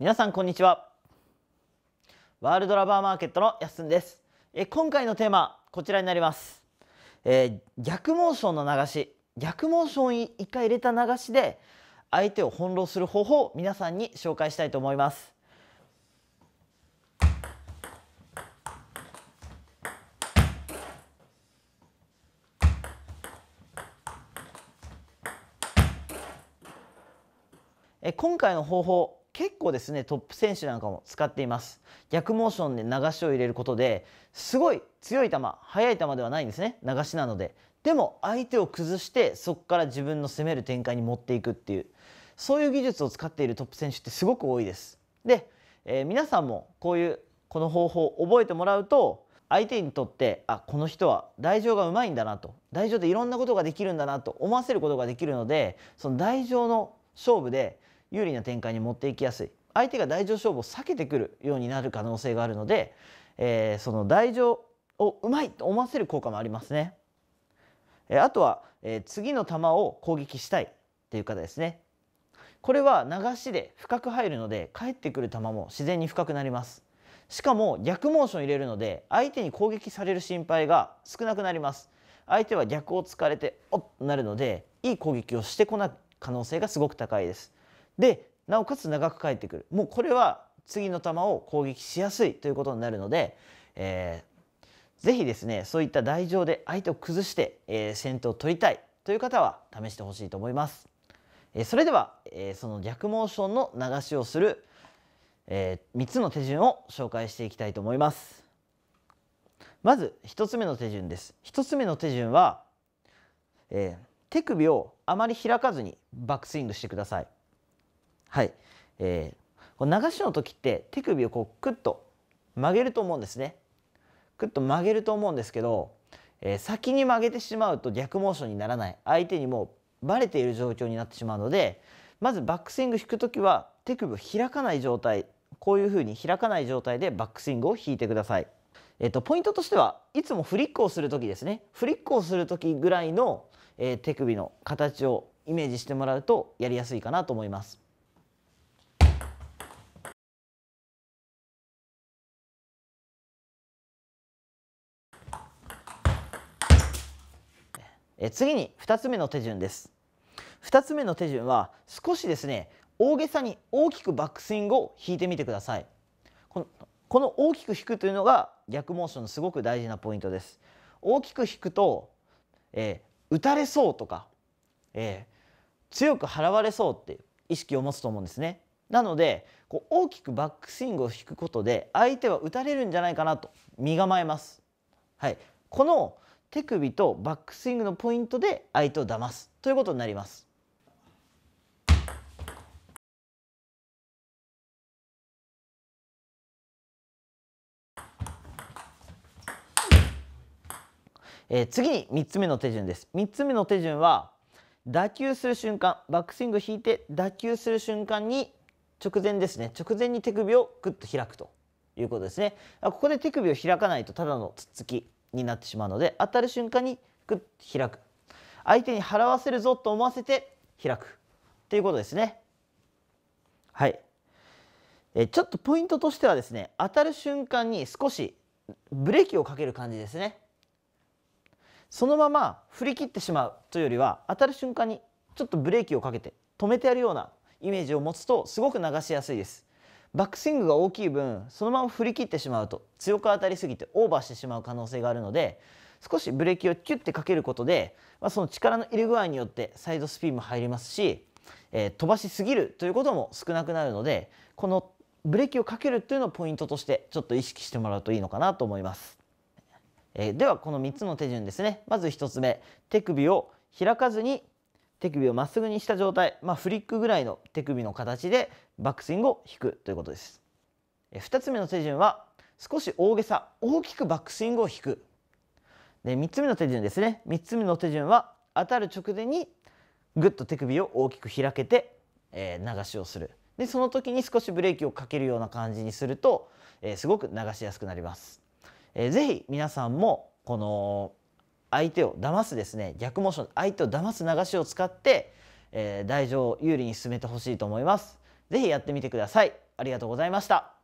皆さんこんにちはワールドラバーマーケットのやすんですえ今回のテーマこちらになります、えー、逆モーションの流し逆モーション一回入れた流しで相手を翻弄する方法を皆さんに紹介したいと思いますえ今回の方法結構ですねトップ選手なんかも使っています逆モーションで流しを入れることですごい強い球速い球ではないんですね流しなのででも相手を崩してそこから自分の攻める展開に持っていくっていうそういう技術を使っているトップ選手ってすごく多いですで、えー、皆さんもこういうこの方法を覚えてもらうと相手にとってあこの人は台上がうまいんだなと台上でいろんなことができるんだなと思わせることができるのでその台上の勝負で有利な展開に持っていきやすい相手が台上勝負を避けてくるようになる可能性があるので、えー、その台上をうまいと思わせる効果もありますね。えあとは、えー、次の球を攻撃したいっていう方ですね。これは流しで深く入るので返ってくる球も自然に深くなります。しかも逆モーション入れるので相手に攻撃される心配が少なくなります。相手は逆を突かれておっとなるのでいい攻撃をしてこない可能性がすごく高いです。でなおかつ長く返ってくるもうこれは次の球を攻撃しやすいということになるので、えー、ぜひですねそういった台上で相手を崩して、えー、先手を取りたいという方は試してほしいと思います。えー、それでは、えー、その逆モーションの流しをする、えー、3つの手順を紹介していきたいと思います。まず1つ目の手順です。1つ目の手順は、えー、手首をあまり開かずにバックスイングしてください。はい、えー、この流しの時って手首をこうクッと曲げると思うんですね。クッと曲げると思うんですけど、えー、先に曲げてしまうと逆モーションにならない相手にもバレている状況になってしまうのでまずバックスイング引く時は手首を開かない状態こういうふうに開かない状態でバックスイングを引いてください。えっと、とポイントとしてはいつもフリックをする時ですねフリックをする時ぐらいの、えー、手首の形をイメージしてもらうとやりやすいかなと思います。え次に2つ目の手順です2つ目の手順は少しですね大げさに大きくバックスイングを引いてみてくださいこのこの大きく引くというのが逆モーションのすごく大事なポイントです大きく引くと、えー、打たれそうとか、えー、強く払われそうっていう意識を持つと思うんですねなのでこう大きくバックスイングを引くことで相手は打たれるんじゃないかなと身構えます、はい、この手首とバックスイングのポイントで相手を騙すということになります。えー、次に3つ目の手順です。3つ目の手順は打球する瞬間バックスイングを引いて打球する瞬間に直前ですね直前に手首をグッと開くということですね。ここで手首を開かないとただのつっつきになってしまうので当たる瞬間にグッと開く相手に払わせるぞと思わせて開くっていうことですねはいえちょっとポイントとしてはですね当たる瞬間に少しブレーキをかける感じですねそのまま振り切ってしまうというよりは当たる瞬間にちょっとブレーキをかけて止めてやるようなイメージを持つとすごく流しやすいですバックスイングが大きい分そのまま振り切ってしまうと強く当たりすぎてオーバーしてしまう可能性があるので少しブレーキをキュッてかけることで、まあ、その力の入れ具合によってサイドスピンも入りますし、えー、飛ばしすぎるということも少なくなるのでこのブレーキをかけるというのをポイントとしてちょっと意識してもらうといいのかなと思います。えー、ではこの3つの手順ですねまず1つ目手首を開かずに手首をまっすぐにした状態、まあ、フリックぐらいの手首の形でバックスイングを引くということです2つ目の手順は少し大げさ大きくバックスイングを引くで3つ目の手順ですね3つ目の手順は当たる直前にぐっと手首を大きく開けて、えー、流しをするでその時に少しブレーキをかけるような感じにすると、えー、すごく流しやすくなります、えー、ぜ皆さんもこの相手を騙すですね逆モーション相手を騙す流しを使って、えー、台上を有利に進めてほしいと思います。ぜひやってみてください。ありがとうございました。